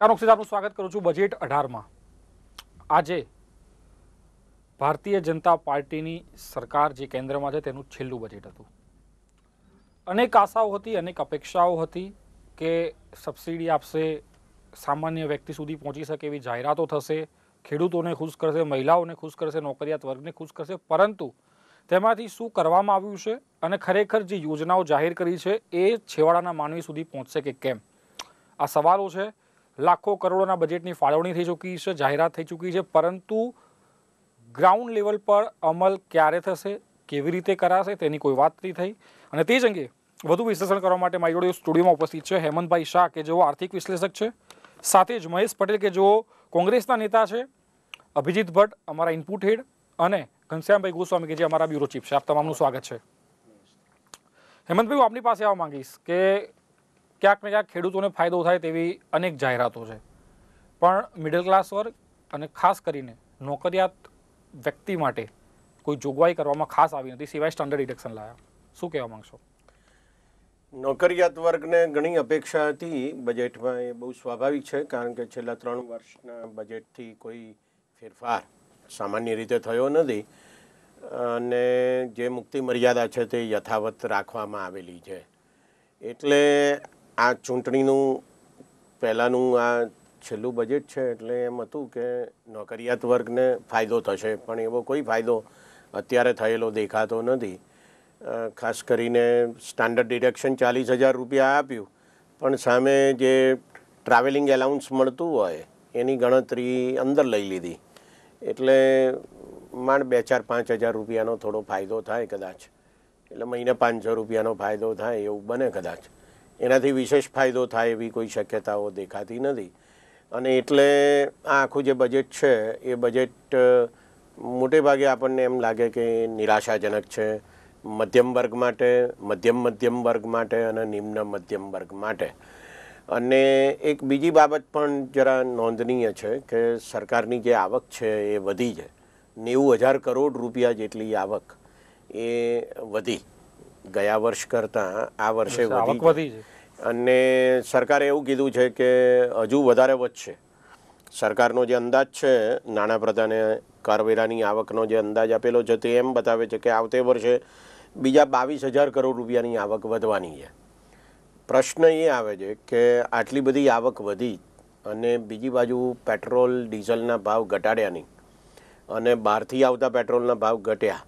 નમસ્કાર ઓક્સિજ સ્વાગત કરું છું બજેટ અઢારમાં આજે ભારતીય જનતા પાર્ટીની સરકાર જે કેન્દ્રમાં છે તેનું છેલ્લું બજેટ હતું અનેક આશાઓ હતી અનેક અપેક્ષાઓ હતી કે સબસિડી આપશે સામાન્ય વ્યક્તિ સુધી પહોંચી શકે એવી જાહેરાતો થશે ખેડૂતોને ખુશ કરશે મહિલાઓને ખુશ કરશે નોકરિયાત વર્ગને ખુશ કરશે પરંતુ તેમાંથી શું કરવામાં આવ્યું છે અને ખરેખર જે યોજનાઓ જાહેર કરી છે એ છેવાડાના માનવી સુધી પહોંચશે કે કેમ આ સવાલો છે લાખો કરોડોના બજેટની ફાળવણી થઈ ચૂકી છે જાહેરાત થઈ ચૂકી છે પરંતુ ગ્રાઉન્ડ લેવલ પર અમલ ક્યારે થશે કેવી રીતે કરાશે તેની કોઈ વાત નહીં થઈ અને તે જ અંગે વધુ વિશ્લેષણ કરવા માટે મારી જોડે સ્ટુડિયોમાં ઉપસ્થિત છે હેમંતભાઈ શાહ કે જેઓ આર્થિક વિશ્લેષક છે સાથે જ મહેશ પટેલ કે જેઓ કોંગ્રેસના નેતા છે અભિજીત ભટ્ટ અમારા ઇનપુટ હેડ અને ઘનશ્યામભાઈ ગોસ્વામી કે જે અમારા બ્યુરો ચીફ છે આપ તમામનું સ્વાગત છે હેમંતભાઈ હું આપની પાસે આવવા માંગીશ કે ક્યાંક ને ક્યાંક ખેડૂતોને ફાયદો થાય તેવી અનેક જાહેરાતો છે પણ મિડલ ક્લાસ વર્ગ અને ખાસ કરીને નોકરિયાત વ્યક્તિ માટે કોઈ જોગવાઈ કરવામાં ખાસ આવી નથી સિવાય સ્ટાન્ડર્ડ ડિડક્શન લાયા શું કહેવા માંગશો નોકરિયાત વર્ગને ઘણી અપેક્ષા હતી બજેટમાં એ બહુ સ્વાભાવિક છે કારણ કે છેલ્લા ત્રણ વર્ષના બજેટથી કોઈ ફેરફાર સામાન્ય રીતે થયો નથી અને જે મુક્તિ મર્યાદા છે તે યથાવત રાખવામાં આવેલી છે એટલે આ ચૂંટણીનું પહેલાંનું આ છેલ્લું બજેટ છે એટલે એમ હતું કે નોકરિયાત વર્ગને ફાયદો થશે પણ એવો કોઈ ફાયદો અત્યારે થયેલો દેખાતો નથી ખાસ કરીને સ્ટાન્ડર્ડ ડિરેક્શન ચાલીસ હજાર રૂપિયા આપ્યું પણ સામે જે ટ્રાવેલિંગ એલાઉન્સ મળતું હોય એની ગણતરી અંદર લઈ લીધી એટલે માંડ બે ચાર પાંચ હજાર રૂપિયાનો થોડો ફાયદો થાય કદાચ એટલે મહિને પાંચસો રૂપિયાનો ફાયદો થાય એવું બને કદાચ એનાથી વિશેષ ફાયદો થાય એવી કોઈ શક્યતાઓ દેખાતી નથી અને એટલે આ આખું જે બજેટ છે એ બજેટ મોટેભાગે આપણને એમ લાગે કે નિરાશાજનક છે મધ્યમ વર્ગ માટે મધ્યમ મધ્યમ વર્ગ માટે અને નિમ્ન મધ્યમ વર્ગ માટે અને એક બીજી બાબત પણ જરા નોંધનીય છે કે સરકારની જે આવક છે એ વધી છે નેવું હજાર કરોડ રૂપિયા જેટલી આવક એ વધી ગયા વર્ષ કરતાં આ વર્ષે વધી અને સરકારે એવું કીધું છે કે હજુ વધારે વધશે સરકારનો જે અંદાજ છે નાણાપ્રધાને કરવેરાની આવકનો જે અંદાજ આપેલો છે તે એમ બતાવે છે કે આવતે વર્ષે બીજા બાવીસ હજાર કરોડ રૂપિયાની આવક વધવાની છે પ્રશ્ન એ આવે છે કે આટલી બધી આવક વધી અને બીજી બાજુ પેટ્રોલ ડીઝલના ભાવ ઘટાડ્યા નહીં અને બહારથી આવતા પેટ્રોલના ભાવ ઘટ્યા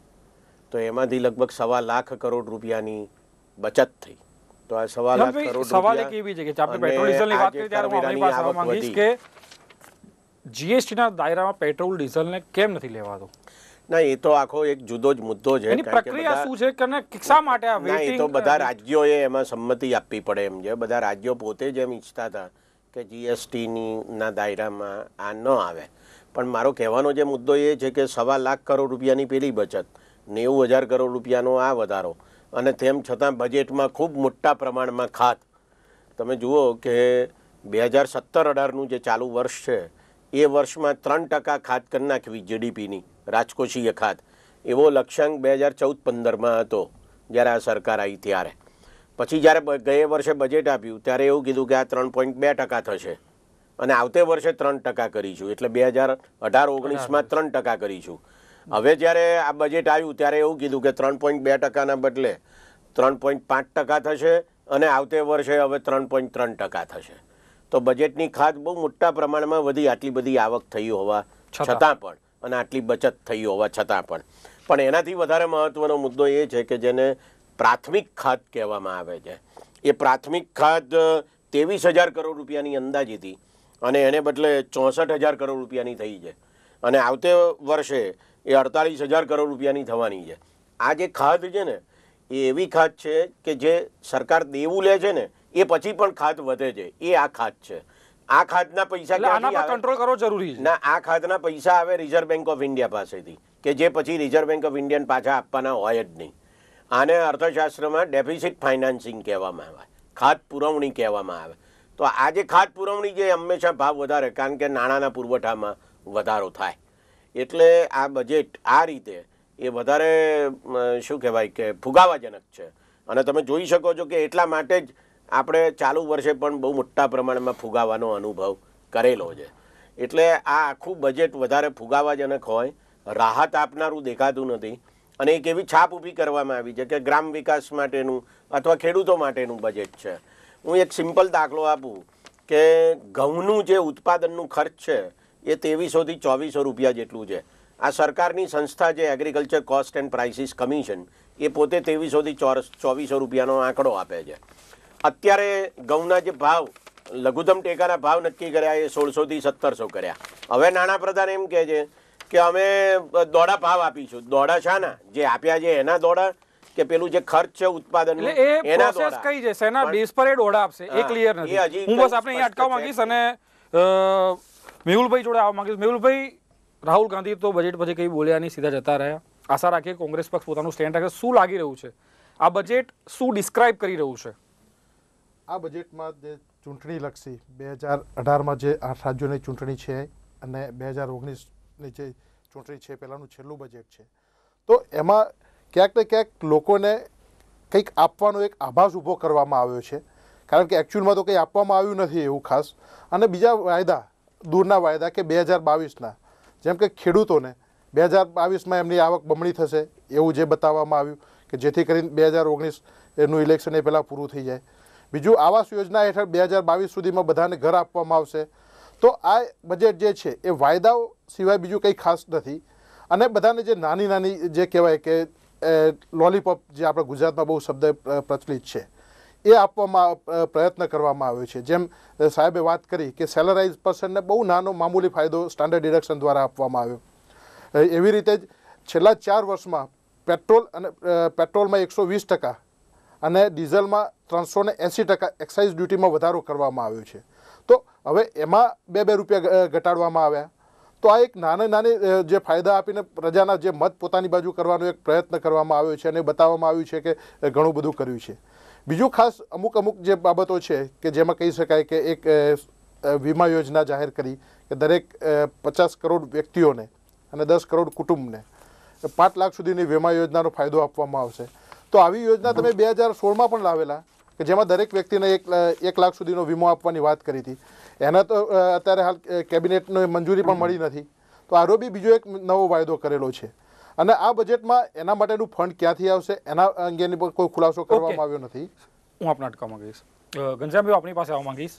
તો એમાંથી લગભગ સવા લાખ કરોડ રૂપિયાની બચત થઈ તો આ સવા લાખ કરોડ સવાલ એક એવી છે કે આપણે પેટ્રોલ ડીઝલની વાત કરીએ ત્યારે હું આપણી પાસે માંગીશ કે જીએસટીના દાયરામાં પેટ્રોલ ડીઝલને કેમ નથી લેવાતો ના એ તો આખો એક જુદો જ મુદ્દો છે એની પ્રક્રિયા શું છે કે શા માટે આ વેઇટિંગ તો બધા રાજ્યોએ એમાં સંમતિ આપવી પડે એમ છે બધા રાજ્યો પોતે જેમ ઈચ્છતા હતા કે જીએસટીની ના દાયરામાં આ ન આવે પણ મારો કહેવાનો જે મુદ્દો એ છે કે સવા લાખ કરોડ રૂપિયાની પેલી બચત નેવું હજાર કરોડ રૂપિયાનો આ વધારો અને તેમ છતાં બજેટમાં ખૂબ મોટા પ્રમાણમાં ખાત તમે જુઓ કે બે હજાર સત્તર અઢારનું જે ચાલુ વર્ષ છે એ વર્ષમાં ત્રણ ટકા ખાત કરી નાખવી જીડીપીની રાજકોષીય ખાત એવો લક્ષ્યાંક બે હજાર ચૌદ પંદરમાં હતો જ્યારે આ સરકાર આવી ત્યારે પછી જ્યારે ગયે વર્ષે બજેટ આપ્યું ત્યારે એવું કીધું કે આ ત્રણ પોઈન્ટ બે ટકા થશે અને આવતે વર્ષે ત્રણ ટકા કરીશું એટલે બે હજાર અઢાર ઓગણીસમાં ત્રણ ટકા કરીશું હવે જ્યારે આ બજેટ આવ્યું ત્યારે એવું કીધું કે ત્રણ પોઈન્ટ બે ટકાના બદલે ત્રણ પોઈન્ટ પાંચ ટકા થશે અને આવતે વર્ષે હવે ત્રણ પોઈન્ટ ત્રણ ટકા થશે તો બજેટની ખાત બહુ મોટા પ્રમાણમાં વધી આટલી બધી આવક થઈ હોવા છતાં પણ અને આટલી બચત થઈ હોવા છતાં પણ પણ એનાથી વધારે મહત્ત્વનો મુદ્દો એ છે કે જેને પ્રાથમિક ખાત કહેવામાં આવે છે એ પ્રાથમિક ખાત ત્રેવીસ હજાર કરોડ રૂપિયાની અંદાજીતી અને એને બદલે ચોસઠ હજાર કરોડ રૂપિયાની થઈ છે અને આવતે વર્ષે એ અડતાલીસ હજાર કરોડ રૂપિયાની થવાની છે આ જે ખાધ છે ને એ એવી ખાધ છે કે જે સરકાર દેવું લે છે ને એ પછી પણ ખાધ વધે છે એ આ ખાધ છે આ ખાધના પૈસા કંટ્રોલ કરવો જરૂરી છે ના આ ખાધના પૈસા આવે રિઝર્વ બેંક ઓફ ઇન્ડિયા પાસેથી કે જે પછી રિઝર્વ બેંક ઓફ ઇન્ડિયાને પાછા આપવાના હોય જ નહીં આને અર્થશાસ્ત્રમાં ડેફિસિટ ફાઇનાન્સિંગ કહેવામાં આવે ખાધ પુરવણી કહેવામાં આવે તો આ જે ખાધ પુરવણી જે હંમેશા ભાવ વધારે કારણ કે નાણાંના પુરવઠામાં વધારો થાય એટલે આ બજેટ આ રીતે એ વધારે શું કહેવાય કે ફુગાવાજનક છે અને તમે જોઈ શકો છો કે એટલા માટે જ આપણે ચાલુ વર્ષે પણ બહુ મોટા પ્રમાણમાં ફુગાવાનો અનુભવ કરેલો છે એટલે આ આખું બજેટ વધારે ફુગાવાજનક હોય રાહત આપનારું દેખાતું નથી અને એક એવી છાપ ઊભી કરવામાં આવી છે કે ગ્રામ વિકાસ માટેનું અથવા ખેડૂતો માટેનું બજેટ છે હું એક સિમ્પલ દાખલો આપું કે ઘઉંનું જે ઉત્પાદનનું ખર્ચ છે એ ત્રેવીસોથી ચોવીસો રૂપિયા જેટલું છે આ સરકારની સંસ્થા જે agriculture cost and prices commission એ પોતે ત્રેવીસોથી ચોવીસો રૂપિયાનો આંકડો આપે છે અત્યારે ઘઉંના જે ભાવ લઘુત્તમ ટેકાના ભાવ નક્કી કર્યા એ સોળસોથી સત્તરસો કર્યા હવે નાણાપ્રધાન એમ કહે છે કે અમે દોડા ભાવ આપીશું દોડા શાના જે આપ્યા છે એના દોડા કે પેલું જે ખર્ચ છે ઉત્પાદન એના દોડા કઈ છે સેના બેઝ પર એ દોડા આપશે એ ક્લિયર નથી હું બસ આપણે અહીં અટકાવવા માંગીશ અને મેહુલભાઈ જોડે આવવા માંગીશ મેહુલભાઈ રાહુલ ગાંધી તો બજેટ પછી કંઈ બોલ્યા નહીં સીધા જતા રહ્યા આશા રાખીએ કોંગ્રેસ પક્ષ પોતાનું સ્ટેન્ડ રાખે શું લાગી રહ્યું છે આ બજેટ શું ડિસ્ક્રાઇબ કરી રહ્યું છે આ બજેટમાં જે ચૂંટણી ચૂંટણીલક્ષી બે હજાર અઢારમાં જે આઠ રાજ્યોની ચૂંટણી છે અને બે હજાર ઓગણીસની જે ચૂંટણી છે પહેલાંનું છેલ્લું બજેટ છે તો એમાં ક્યાંક ને ક્યાંક લોકોને કંઈક આપવાનો એક આભાસ ઊભો કરવામાં આવ્યો છે કારણ કે એકચ્યુઅલમાં તો કંઈ આપવામાં આવ્યું નથી એવું ખાસ અને બીજા વાયદા દૂરના વાયદા કે બે હજાર બાવીસના જેમ કે ખેડૂતોને બે હજાર બાવીસમાં એમની આવક બમણી થશે એવું જે બતાવવામાં આવ્યું કે જેથી કરીને બે હજાર ઓગણીસ એનું ઇલેક્શન એ પહેલાં પૂરું થઈ જાય બીજું આવાસ યોજના હેઠળ બે હજાર બાવીસ સુધીમાં બધાને ઘર આપવામાં આવશે તો આ બજેટ જે છે એ વાયદાઓ સિવાય બીજું કંઈ ખાસ નથી અને બધાને જે નાની નાની જે કહેવાય કે લોલીપોપ જે આપણા ગુજરાતમાં બહુ શબ્દ પ્રચલિત છે એ આપવામાં પ્રયત્ન કરવામાં આવ્યો છે જેમ સાહેબે વાત કરી કે સેલરાઇઝ પર્સનને બહુ નાનો મામૂલી ફાયદો સ્ટાન્ડર્ડ ડિડક્શન દ્વારા આપવામાં આવ્યો એવી રીતે જ છેલ્લા ચાર વર્ષમાં પેટ્રોલ અને પેટ્રોલમાં એકસો વીસ ટકા અને ડીઝલમાં ત્રણસો ને એંસી ટકા એક્સાઇઝ ડ્યુટીમાં વધારો કરવામાં આવ્યો છે તો હવે એમાં બે બે રૂપિયા ઘટાડવામાં આવ્યા તો આ એક નાના નાની જે ફાયદા આપીને પ્રજાના જે મત પોતાની બાજુ કરવાનો એક પ્રયત્ન કરવામાં આવ્યો છે અને બતાવવામાં આવ્યું છે કે ઘણું બધું કર્યું છે બીજું ખાસ અમુક અમુક જે બાબતો છે કે જેમાં કહી શકાય કે એક વીમા યોજના જાહેર કરી કે દરેક પચાસ કરોડ વ્યક્તિઓને અને દસ કરોડ કુટુંબને પાંચ લાખ સુધીની વીમા યોજનાનો ફાયદો આપવામાં આવશે તો આવી યોજના તમે બે હજાર સોળમાં પણ લાવેલા કે જેમાં દરેક વ્યક્તિને એક એક લાખ સુધીનો વીમો આપવાની વાત કરી હતી એના તો અત્યારે હાલ કેબિનેટની મંજૂરી પણ મળી નથી તો આરોબી બીજો એક નવો વાયદો કરેલો છે અને આ બજેટમાં એના માટેનું ફંડ ક્યાંથી આવશે એના અંગેની પણ કોઈ ખુલાસો કરવામાં આવ્યો નથી હું આપને અટકાવવા માંગીશ ઘનશ્યામભાઈ આપણી પાસે આવવા માંગીશ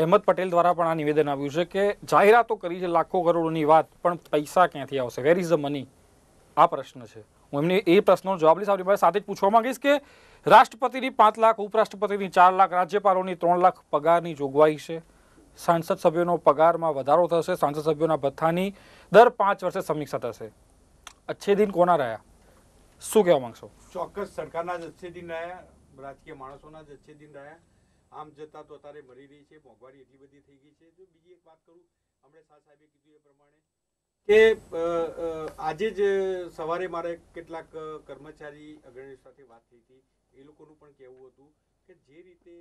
અહેમદ પટેલ દ્વારા પણ આ નિવેદન આવ્યું છે કે જાહેરાતો કરી છે લાખો કરોડોની વાત પણ પૈસા ક્યાંથી આવશે વેર ઇઝ ધ મની આ પ્રશ્ન છે હું એમને એ પ્રશ્નનો જવાબ લઈશ આપણી પાસે સાથે જ પૂછવા માંગીશ કે રાષ્ટ્રપતિની પાંચ લાખ ઉપરાષ્ટ્રપતિની ચાર લાખ રાજ્યપાલોની ત્રણ લાખ પગારની જોગવાઈ છે સાંસદ સભ્યોનો પગારમાં વધારો થશે સાંસદ સભ્યોના ભથ્થાની દર પાંચ વર્ષે સમીક્ષા થશે અચ્છે દિન કોના રહ્યા શું કહેવા માંગશો ચોક્કસ સરકારના જ अच्छे दिन રહ્યા રાજકીય માણસોના જ અચ્છે દિન રહ્યા આમ જતાં તો અત્યારે મળી રહી છે મોંઘવારી એટલી બધી થઈ ગઈ છે જો બીજી એક વાત કરું હમણાં શાહ સાહેબે કીધું એ પ્રમાણે કે આજે જ સવારે મારે કેટલાક કર્મચારી અગ્રણી સાથે વાત થઈ હતી એ લોકોનું પણ કહેવું હતું કે જે રીતે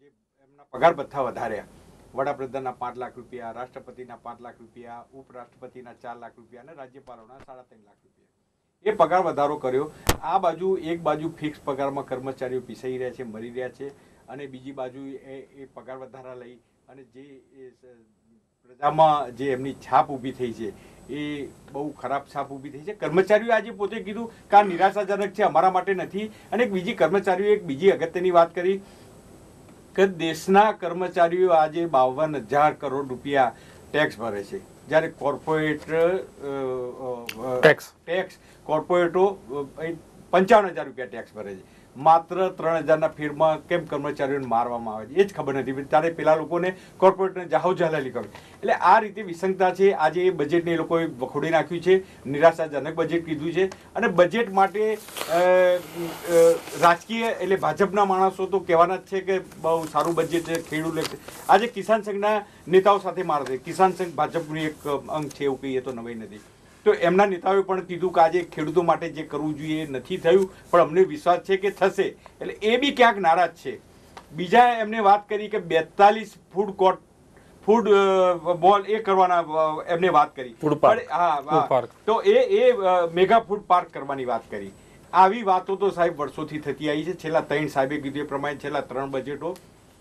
જે એમના પગાર ભથ્થા વધાર્યા વડાપ્રધાનના પાંચ લાખ રૂપિયા રાષ્ટ્રપતિના પાંચ લાખ રૂપિયા ઉપરાષ્ટ્રપતિના ચાર લાખ રૂપિયા અને રાજ્યપાલોના સાડા ત્રણ લાખ રૂપિયા એ પગાર વધારો કર્યો આ બાજુ એક બાજુ ફિક્સ પગારમાં કર્મચારીઓ પીસાઈ રહ્યા છે મરી રહ્યા છે અને બીજી બાજુ એ એ પગાર વધારા લઈ અને જે પ્રજામાં જે એમની છાપ ઊભી થઈ છે એ બહુ ખરાબ છાપ ઊભી થઈ છે કર્મચારીઓ આજે પોતે કીધું કે આ નિરાશાજનક છે અમારા માટે નથી અને એક બીજી કર્મચારીઓ એક બીજી અગત્યની વાત કરી કે દેશના કર્મચારીઓ આજે બાવન હજાર કરોડ રૂપિયા ટેક્સ ભરે છે જ્યારે કોર્પોરેટ ટેક્સ ટેક્સ કોર્પોરેટો પંચાવન હજાર રૂપિયા ટેક્સ ભરે છે માત્ર ત્રણ હજારના ફીડમાં કેમ કર્મચારીઓને મારવામાં આવે છે એ જ ખબર નથી ત્યારે પેલા લોકોને કોર્પોરેટને જાહો જલાલી કરે એટલે આ રીતે વિસંગતા છે આજે એ બજેટને એ લોકોએ વખોડી નાખ્યું છે નિરાશાજનક બજેટ કીધું છે અને બજેટ માટે રાજકીય એટલે ભાજપના માણસો તો કહેવાના જ છે કે બહુ સારું બજેટ છે ખેડૂત આજે કિસાન સંઘના નેતાઓ સાથે મારશે કિસાન સંઘ ભાજપનું એક અંગ છે એવું કહીએ તો નવાઈ નથી તો એમના નેતાઓએ પણ કીધું કે આજે ખેડૂતો માટે જે કરવું જોઈએ નથી થયું પણ અમને વિશ્વાસ છે કે થશે એટલે એ બી ક્યાંક નારાજ છે બીજા એમને વાત કરી કે બેતાલીસ ફૂડ કોર્ટ ફૂડ બોલ એ કરવાના એમને વાત કરી ફૂડ પાર્ક હા તો એ એ મેગા ફૂડ પાર્ક કરવાની વાત કરી આવી વાતો તો સાહેબ વર્ષોથી થતી આવી છે છેલ્લા ત્રણ સાહેબે કીધું એ પ્રમાણે છેલ્લા ત્રણ બજેટો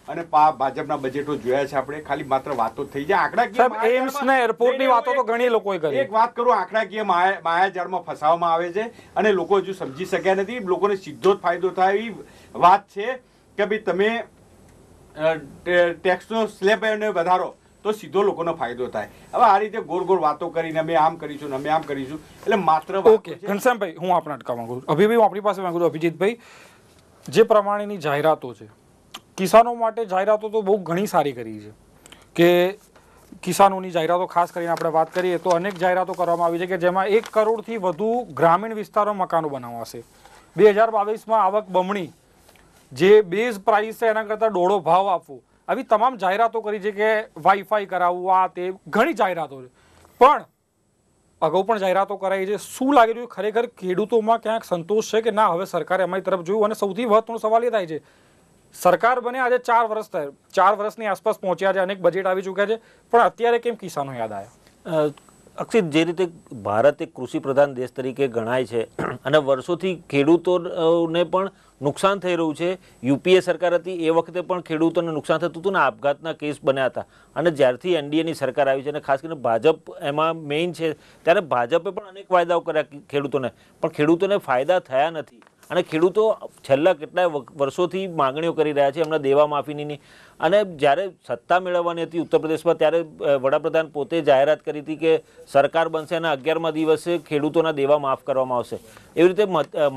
અને ભાજપના બજેટો જોયા છે આપણે ખાલી માત્ર વાતો થઈ જાય આંકડાકીય એમ્સ ને એરપોર્ટ ની વાતો તો ઘણી લોકોએ કરી એક વાત કરું આંકડાકીય માયાજાળમાં ફસાવવામાં આવે છે અને લોકો હજુ સમજી શક્યા નથી લોકોને સીધો જ ફાયદો થાય એવી વાત છે કે ભાઈ તમે ટેક્સનો સ્લેબ એને વધારો તો સીધો લોકોનો ફાયદો થાય હવે આ રીતે ગોળ ગોળ વાતો કરીને અમે આમ કરીશું ને અમે આમ કરીશું એટલે માત્ર ઓકે ઘનશ્યામભાઈ હું આપણે અટકાવવા માંગુ છું અભિભાઈ હું આપણી પાસે માંગુ છું અભિજીતભાઈ જે પ્રમાણેની જાહેરાતો છે કિસાનો માટે જાહેરાતો તો બહુ ઘણી સારી કરી છે કે કિસાનોની જાહેરાતો ખાસ કરીને આપણે વાત કરીએ તો અનેક જાહેરાતો કરવામાં આવી છે કે જેમાં એક કરોડથી વધુ ગ્રામીણ વિસ્તારોમાં મકાનો બનાવાશે બે હજાર બાવીસમાં આવક બમણી જે બેઝ પ્રાઇસ છે એના કરતાં ડોળો ભાવ આપવો આવી તમામ જાહેરાતો કરી છે કે વાઈફાઈ કરાવવું આ તે ઘણી જાહેરાતો છે પણ અગાઉ પણ જાહેરાતો કરાઈ છે શું લાગી રહ્યું ખરેખર ખેડૂતોમાં ક્યાંક સંતોષ છે કે ના હવે સરકારે અમારી તરફ જોયું અને સૌથી મહત્વનો સવાલ એ થાય છે સરકાર બને આજે ચાર વર્ષ ચાર વર્ષની આસપાસ પહોંચ્યા છે અનેક બજેટ આવી ચૂક્યા છે પણ અત્યારે કેમ કિસાનો યાદ આવ્યા અક્ષિત જે રીતે ભારત એક કૃષિ પ્રધાન દેશ તરીકે ગણાય છે અને વર્ષોથી ખેડૂતોને પણ નુકસાન થઈ રહ્યું છે યુપીએ સરકાર હતી એ વખતે પણ ખેડૂતોને નુકસાન થતું હતું ને આપઘાતના કેસ બન્યા હતા અને જ્યારથી એનડીએની સરકાર આવી છે અને ખાસ કરીને ભાજપ એમાં મેઇન છે ત્યારે ભાજપે પણ અનેક વાયદાઓ કર્યા ખેડૂતોને પણ ખેડૂતોને ફાયદા થયા નથી અને ખેડૂતો છેલ્લા કેટલાય વર્ષોથી માગણીઓ કરી રહ્યા છે એમના દેવા માફીની અને જ્યારે સત્તા મેળવવાની હતી ઉત્તર ત્યારે વડાપ્રધાન પોતે જાહેરાત કરી હતી કે સરકાર બનશે અને અગિયારમા દિવસે ખેડૂતોના દેવા માફ કરવામાં આવશે એવી રીતે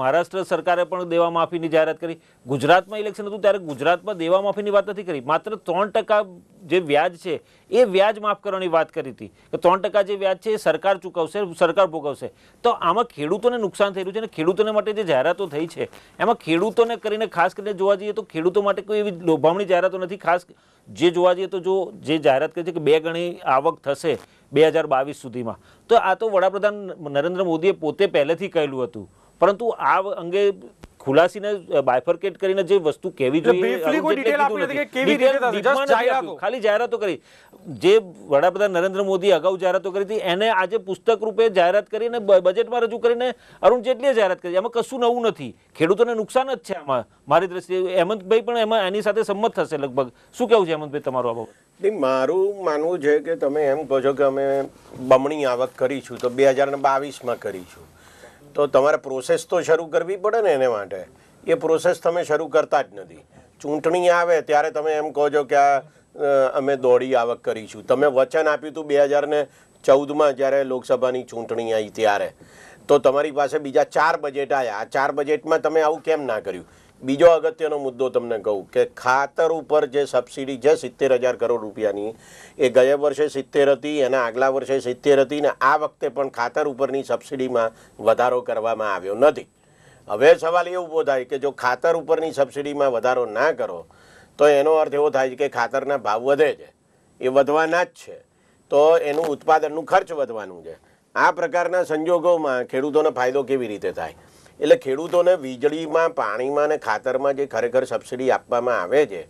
મહારાષ્ટ્ર સરકારે પણ દેવા માફીની જાહેરાત કરી ગુજરાતમાં ઇલેક્શન હતું ત્યારે ગુજરાતમાં દેવા માફીની વાત નથી કરી માત્ર ત્રણ ટકા જે વ્યાજ છે એ વ્યાજ માફ કરવાની વાત કરી હતી કે 3% જે વ્યાજ છે સરકાર ચૂકવશે સરકાર ભોગવશે તો આમાં ખેલાડીઓને નુકસાન થઈ રહ્યું છે અને ખેલાડીઓને માટે જે જાહેરાતો થઈ છે એમાં ખેલાડીઓને કરીને ખાસ કરીને જોવા જોઈએ તો ખેલાડીઓ માટે કોઈ એવી લોભામણી જાહેરાતો નથી ખાસ જે જોવા જોઈએ તો જો જે જાહેરાત કરે છે કે બે ગણી આવક થશે 2022 સુધીમાં તો આ તો વડાપ્રધાન नरेंद्र મોદીએ પોતે પહેલેથી કહેલું હતું પરંતુ આ અંગે ખુલાસીને બાયફર્કેટ કરીને જે વસ્તુ કહેવી ખાલી જાહેરાતો કરી જે વડાપ્રધાન નરેન્દ્ર મોદી અગાઉ જાહેરાતો કરી હતી એને આજે પુસ્તક રૂપે જાહેરાત કરીને બજેટમાં રજૂ કરીને અરુણ જેટલીએ જાહેરાત કરી એમાં કશું નવું નથી ખેડૂતોને નુકસાન જ છે આમાં મારી દ્રષ્ટિએ હેમંતભાઈ પણ એમાં એની સાથે સંમત થશે લગભગ શું કેવું છે હેમંતભાઈ તમારું આ બાબત મારું માનવું છે કે તમે એમ કહો છો કે અમે બમણી આવક કરીશું તો બે હજાર બાવીસમાં કરી છું તો તમારે પ્રોસેસ તો શરૂ કરવી પડે ને એને માટે એ પ્રોસેસ તમે શરૂ કરતા જ નથી ચૂંટણી આવે ત્યારે તમે એમ કહો છો કે આ અમે દોડી આવક કરીશું તમે વચન આપ્યું હતું બે હજાર ને ચૌદમાં જ્યારે લોકસભાની ચૂંટણી આવી ત્યારે તો તમારી પાસે બીજા ચાર બજેટ આવ્યા આ ચાર બજેટમાં તમે આવું કેમ ના કર્યું બીજો અગત્યનો મુદ્દો તમને કહું કે ખાતર ઉપર જે સબસિડી છે સિત્તેર હજાર કરોડ રૂપિયાની એ ગયા વર્ષે સિત્તેર હતી એના આગલા વર્ષે સિત્તેર હતી ને આ વખતે પણ ખાતર ઉપરની સબસિડીમાં વધારો કરવામાં આવ્યો નથી હવે સવાલ એ ઊભો થાય કે જો ખાતર ઉપરની સબસિડીમાં વધારો ના કરો તો એનો અર્થ એવો થાય છે કે ખાતરના ભાવ વધે છે એ વધવાના જ છે તો એનું ઉત્પાદનનું ખર્ચ વધવાનું છે આ પ્રકારના સંજોગોમાં ખેડૂતોને ફાયદો કેવી રીતે થાય એટલે ખેડૂતોને વીજળીમાં પાણીમાં અને ખાતરમાં જે ખરેખર સબસિડી આપવામાં આવે છે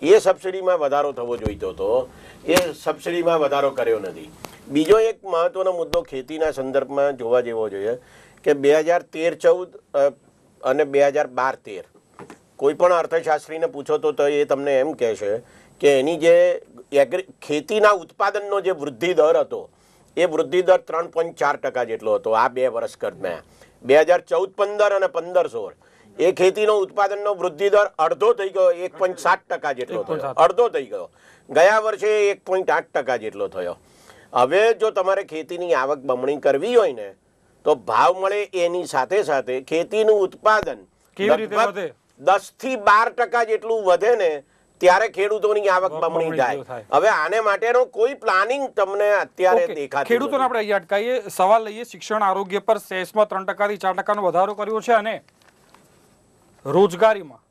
એ સબસિડીમાં વધારો થવો જોઈતો હતો એ સબસિડીમાં વધારો કર્યો નથી બીજો એક મહત્ત્વનો મુદ્દો ખેતીના સંદર્ભમાં જોવા જેવો જોઈએ કે બે હજાર તેર ચૌદ અને બે હજાર બાર તેર કોઈપણ અર્થશાસ્ત્રીને પૂછો તો એ તમને એમ કહેશે કે એની જે એગ્રી ખેતીના ઉત્પાદનનો જે વૃદ્ધિ દર હતો એ વૃદ્ધિ દર ત્રણ પોઈન્ટ ચાર ટકા જેટલો હતો આ બે વર્ષ દરમિયાન બે હજાર ચૌદ પંદર અને પંદર સોળ એ ખેતીનો ઉત્પાદનનો વૃદ્ધિ દર અડધો થઈ ગયો એક પોઈન્ટ સાત ટકા જેટલો થયો અડધો થઈ ગયો ગયા વર્ષે એક પોઈન્ટ આઠ ટકા જેટલો થયો હવે જો તમારે ખેતીની આવક બમણી કરવી હોય ને તો ભાવ મળે એની સાથે સાથે ખેતીનું ઉત્પાદન દસ થી બાર ટકા જેટલું વધે ને ત્યારે ખેડૂતોની આવક બમણી જાય હવે આને માટેનો કોઈ પ્લાનિંગ તમને અત્યારે દેખાતું ખેડૂતોને આપણે અહીંયા અટકાઈએ સવાલ લઈએ શિક્ષણ આરોગ્ય પર સેસમાં ત્રણ ટકાથી ચાર ટકાનો વધારો કર્યો છે અને રોજગારીમાં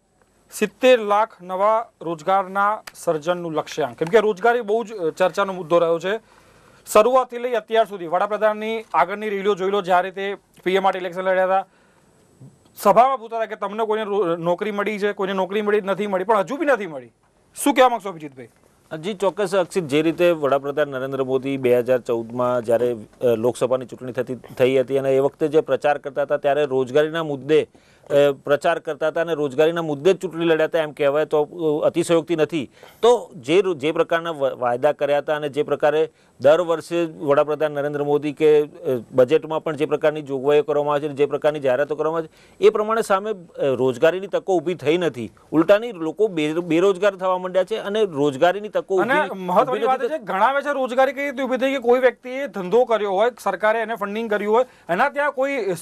સિત્તેર લાખ નવા રોજગારના સર્જનનું લક્ષ્યાંક કેમ કે રોજગારી બહુ જ ચર્ચાનો મુદ્દો રહ્યો છે શરૂઆતથી લઈ અત્યાર સુધી વડાપ્રધાનની આગળની રેલીઓ જોઈ લો જ્યારે તે પીએમ માટે ઇલેક્શન લડ્યા હતા સભામાં પૂછતા હતા કે તમને કોઈને નોકરી મળી છે કોઈને નોકરી મળી નથી મળી પણ હજુ બી નથી મળી શું કહેવા માંગશો અભિજીતભાઈ જી ચોક્કસ અક્ષિત જે રીતે વડાપ્રધાન નરેન્દ્ર મોદી બે હજાર ચૌદમાં જ્યારે લોકસભાની ચૂંટણી થતી થઈ હતી અને એ વખતે જે પ્રચાર કરતા હતા ત્યારે રોજગારીના મુદ્દે પ્રચાર કરતા હતા અને રોજગારીના મુદ્દે જ ચૂંટણી લડ્યા હતા એમ કહેવાય તો અતિશયોક્તિ નથી તો જે જે પ્રકારના વાયદા કર્યા હતા અને જે પ્રકારે દર વર્ષે વડાપ્રધાન નરેન્દ્ર મોદી કે બજેટમાં પણ જે પ્રકારની જોગવાઈઓ કરવામાં આવે છે જે પ્રકારની જાહેરાતો કરવામાં આવે છે એ પ્રમાણે સામે રોજગારીની તકો ઊભી થઈ નથી ઉલટાની લોકો બેરોજગાર થવા માંડ્યા છે અને રોજગારીની તકો મહત્વની વાત છે ઘણા છે રોજગારી કઈ રીતે ઊભી થઈ કે કોઈ વ્યક્તિએ ધંધો કર્યો હોય સરકારે એને ફંડિંગ કર્યું હોય એના ત્યાં કોઈ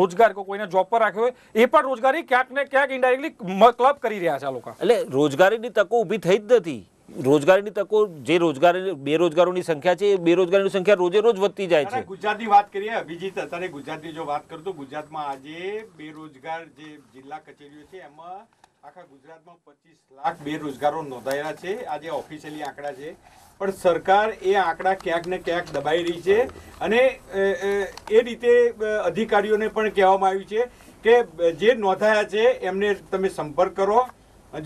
રોજગાર કોઈને જોબ પર રાખ્યો હોય એ પણ રોજગારી ક્યાંક ને ક્યાંક ઇન્ડાયરેક્ટલી ક્લબ કરી રહ્યા છે લોકો એટલે રોજગારીની તકો ઊભી થઈ જ નથી રોજગારીની તકો જે રોજગારી બેરોજગારોની સંખ્યા છે એ બેરોજગારીની સંખ્યા રોજે રોજ વધતી જાય છે ગુજરાતની વાત કરીએ અભિજીત અત્યારે ગુજરાતની જો વાત કરું તો ગુજરાતમાં આજે બેરોજગાર જે જિલ્લા કચેરીઓ છે એમાં આખા ગુજરાતમાં પચીસ લાખ બેરોજગારો નોંધાયેલા છે આ જે ઓફિશિયલી આંકડા છે પણ સરકાર એ આંકડા ક્યાંક ને ક્યાંક દબાઈ રહી છે અને એ રીતે અધિકારીઓને પણ કહેવામાં આવ્યું છે કે જે નોંધાયા છે એમને તમે સંપર્ક કરો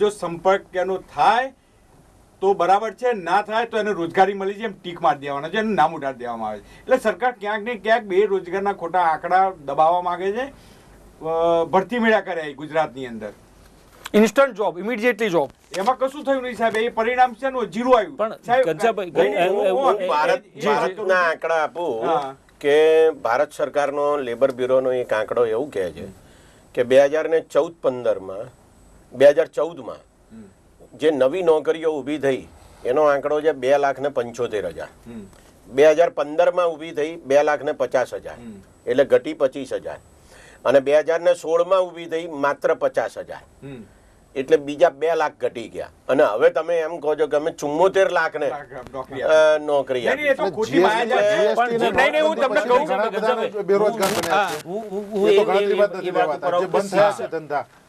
જો સંપર્ક એનો થાય તો બરાબર છે ના થાય તો એને રોજગારી મળી છે એમ ટીક મારી દેવાના છે એનું નામ ઉડાડી દેવામાં આવે છે એટલે સરકાર ક્યાંક ને ક્યાંક બેરોજગારના ખોટા આંકડા દબાવવા માગે છે ભરતી મેળા કર્યા ગુજરાતની અંદર ઇન્સ્ટન્ટ જોબ ઇમિડિયેટલી જોબ એમાં કશું થયું નહીં સાહેબ એ પરિણામ છે જીરો આવ્યું પણ ગંજાભાઈ ભારત ભારતના આંકડા આપો કે ભારત સરકારનો લેબર બ્યુરોનો એક આંકડો એવું કહે છે કે બે હજાર ને ચૌદ પંદરમાં બે હજાર ચૌદમાં જે નવી નોકરીઓ ઊભી થઈ એનો આંકડો છે બે લાખ ને પંચોતેર હજાર બે હજાર પંદરમાં ઊભી થઈ બે લાખ ને પચાસ હજાર એટલે ઘટી પચીસ હજાર અને બે હજાર ને સોળમાં ઊભી થઈ માત્ર પચાસ હજાર એટલે બીજા બે લાખ ઘટી ગયા અને હવે તમે એમ કહો છો કે અમે ચુમ્મોતેર લાખ ને નોકરી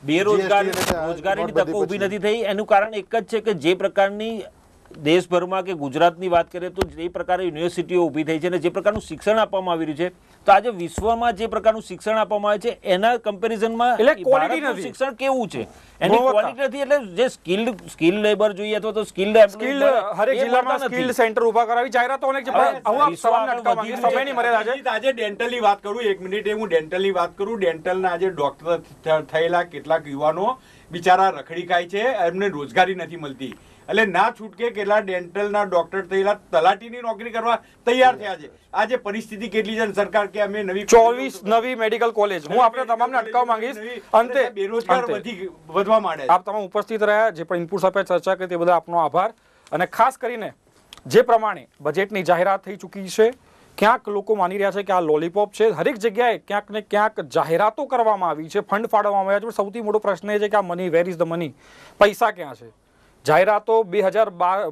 બેરોજગાર રોજગારીની તકો ઉભી નથી થઈ એનું કારણ એક જ છે કે જે પ્રકારની દેશભરમાં કે ગુજરાતની વાત કરીએ તો જે પ્રકારે યુનિવર્સિટીઓ ઊભી થઈ છે અને જે પ્રકારનું શિક્ષણ આપવામાં આવી રહ્યું છે તો આજે વિશ્વમાં જે પ્રકારનું શિક્ષણ આપવામાં આવે છે એના કમ્પેરિઝનમાં શિક્ષણ કેવું છે એની ક્વોલિટી નથી એટલે જે સ્કિલ્ડ સ્કિલ લેબર જોઈએ અથવા તો સ્કિલ્ડ સ્કિલ હરેક જિલ્લામાં સ્કિલ્ડ સેન્ટર ઊભા કરાવી જાહેરાતો અનેક છે પણ સમયની મર્યાદા છે આજે ડેન્ટલની વાત કરું એક મિનિટે હું ડેન્ટલની વાત કરું ડેન્ટલના આજે ડોક્ટર થયેલા કેટલાક યુવાનો બિચારા રખડી ખાય છે એમને રોજગારી નથી મળતી એટલે ના છૂટકે કેટલા ડેન્ટલના ડોક્ટર થયેલા તલાટીની નોકરી કરવા તૈયાર થયા છે આજે પરિસ્થિતિ કેટલી છે સરકાર કે અમે નવી ચોવીસ નવી મેડિકલ કોલેજ હું આપણે તમામને અટકાવવા માંગીશ અંતે બેરોજગાર વધી વધવા માંડે આપ તમામ ઉપસ્થિત રહ્યા જે પણ ઇનપુટ્સ આપ્યા ચર્ચા કરી તે બધા આપનો આભાર અને ખાસ કરીને જે પ્રમાણે બજેટની જાહેરાત થઈ ચૂકી છે ક્યાંક લોકો માની રહ્યા છે કે આ લોલીપોપ છે હરેક જગ્યાએ ક્યાંક ને ક્યાંક જાહેરાતો કરવામાં આવી છે ફંડ ફાળવવામાં આવ્યા છે સૌથી મોટો પ્રશ્ન એ છે કે આ money where is the money પૈસા ક્યાં છે જાહેરાતો બે હજાર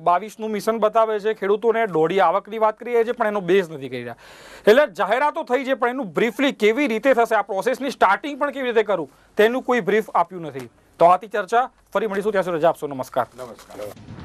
બાવીસનું મિશન બતાવે છે ખેડૂતોને દોઢી આવકની વાત કરી કરીએ છે પણ એનો બેઝ નથી કરી રહ્યા એટલે જાહેરાતો થઈ છે પણ એનું બ્રીફલી કેવી રીતે થશે આ પ્રોસેસની સ્ટાર્ટિંગ પણ કેવી રીતે કરું તેનું કોઈ બ્રીફ આપ્યું નથી તો આથી ચર્ચા ફરી મળીશું ત્યાં સુધી રજા આપશો નમસ્કાર નમસ્કાર